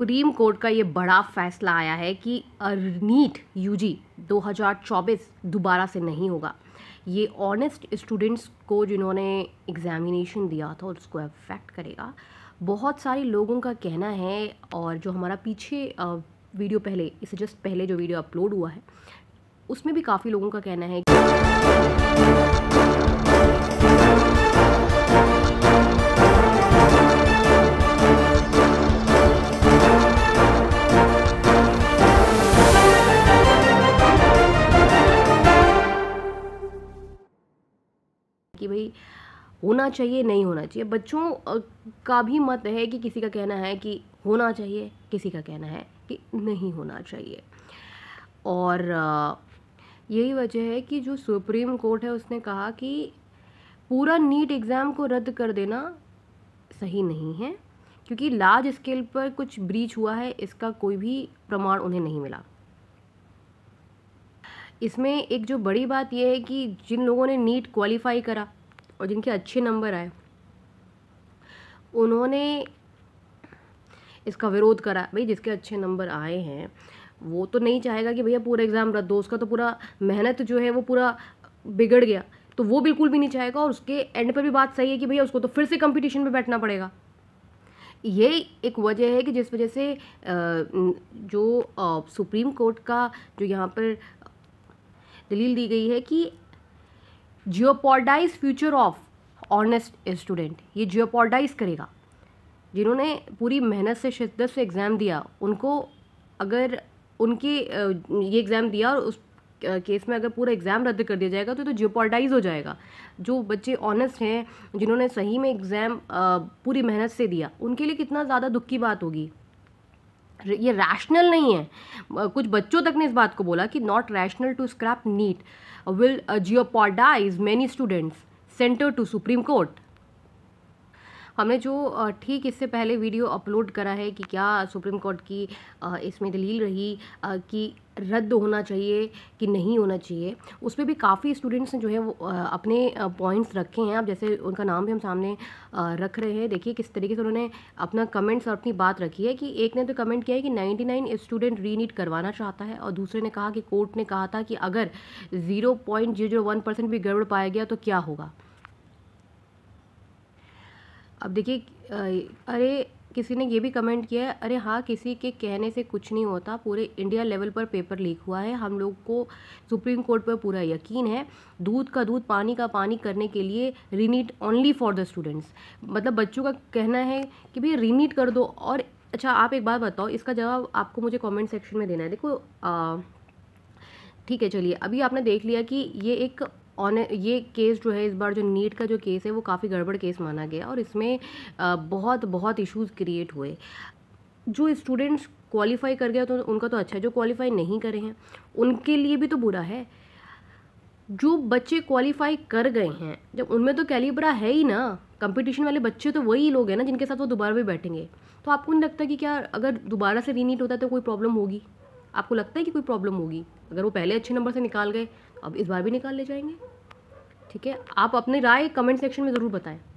supreme court का ये बड़ा फैसला आया है कि नीट यूजी 2024 दोबारा से नहीं होगा ये ऑनेस्ट स्टूडेंट्स को जिन्होंने एग्जामिनेशन दिया था उसको अफेक्ट करेगा बहुत सारे लोगों का कहना है और जो हमारा पीछे वीडियो पहले इससे जस्ट पहले जो वीडियो अपलोड हुआ है उसमें भी काफ़ी लोगों का कहना है कि कि भाई होना चाहिए नहीं होना चाहिए बच्चों का भी मत है कि किसी का कहना है कि होना चाहिए किसी का कहना है कि नहीं होना चाहिए और यही वजह है कि जो सुप्रीम कोर्ट है उसने कहा कि पूरा नीट एग्ज़ाम को रद्द कर देना सही नहीं है क्योंकि लार्ज स्केल पर कुछ ब्रीच हुआ है इसका कोई भी प्रमाण उन्हें नहीं मिला इसमें एक जो बड़ी बात यह है कि जिन लोगों ने नीट क्वालिफाई करा और जिनके अच्छे नंबर आए उन्होंने इसका विरोध करा भाई जिसके अच्छे नंबर आए हैं वो तो नहीं चाहेगा कि भैया पूरा एग्ज़ाम रद्द हो उसका तो पूरा मेहनत जो है वो पूरा बिगड़ गया तो वो बिल्कुल भी नहीं चाहेगा और उसके एंड पर भी बात सही है कि भैया उसको तो फिर से कंपटीशन में बैठना पड़ेगा ये एक वजह है कि जिस वजह से जो सुप्रीम कोर्ट का जो यहाँ पर दलील दी गई है कि jeopardize future of honest student ये जियोपोडाइज करेगा जिन्होंने पूरी मेहनत से शिद्दत से एग्ज़ाम दिया उनको अगर उनके ये एग्ज़ाम दिया और उस केस में अगर पूरा एग्ज़ाम रद्द कर दिया जाएगा तो तो जियोपोडाइज हो जाएगा जो बच्चे ऑनेस्ट हैं जिन्होंने सही में एग्ज़ाम पूरी मेहनत से दिया उनके लिए कितना ज़्यादा दुख की बात होगी ये रैशनल नहीं है कुछ बच्चों तक ने इस बात को बोला कि not rational to scrap NEET will jeopardize many students centre to Supreme Court हमने जो ठीक इससे पहले वीडियो अपलोड करा है कि क्या सुप्रीम कोर्ट की इसमें दलील रही कि रद्द होना चाहिए कि नहीं होना चाहिए उसमें भी काफ़ी स्टूडेंट्स ने जो है वो अपने पॉइंट्स रखे हैं आप जैसे उनका नाम भी हम सामने रख रहे हैं देखिए किस तरीके से उन्होंने अपना कमेंट्स और अपनी बात रखी है कि एक ने तो कमेंट किया है कि 99 स्टूडेंट रीनीट करवाना चाहता है और दूसरे ने कहा कि कोर्ट ने कहा था कि अगर ज़ीरो भी गड़बड़ पाया गया तो क्या होगा अब देखिए अरे किसी ने ये भी कमेंट किया है अरे हाँ किसी के कहने से कुछ नहीं होता पूरे इंडिया लेवल पर पेपर लीक हुआ है हम लोग को सुप्रीम कोर्ट पर पूरा यकीन है दूध का दूध पानी का पानी करने के लिए re NEET only for the students मतलब बच्चों का कहना है कि भाई रीनीट कर दो और अच्छा आप एक बात बताओ इसका जवाब आपको मुझे कॉमेंट सेक्शन में देना है देखो आ, ठीक है चलिए अभी आपने देख लिया कि ये एक ऑन ये केस जो है इस बार जो नीट का जो केस है वो काफ़ी गड़बड़ केस माना गया और इसमें बहुत बहुत इश्यूज क्रिएट हुए जो स्टूडेंट्स क्वालिफाई कर गया तो उनका तो अच्छा है जो क्वालिफाई नहीं करे हैं उनके लिए भी तो बुरा है जो बच्चे क्वालिफाई कर गए हैं जब उनमें तो कैलिब्रा है ही ना कंपटीशन वाले बच्चे तो वही लोग हैं ना जिनके साथ वो दोबारा भी बैठेंगे तो आपको नहीं लगता कि क्या अगर दोबारा से रीनीट होता है तो कोई प्रॉब्लम होगी आपको लगता है कि कोई प्रॉब्लम होगी अगर वो पहले अच्छे नंबर से निकाल गए अब इस बार भी निकाल ले जाएंगे ठीक है आप अपनी राय कमेंट सेक्शन में ज़रूर बताएं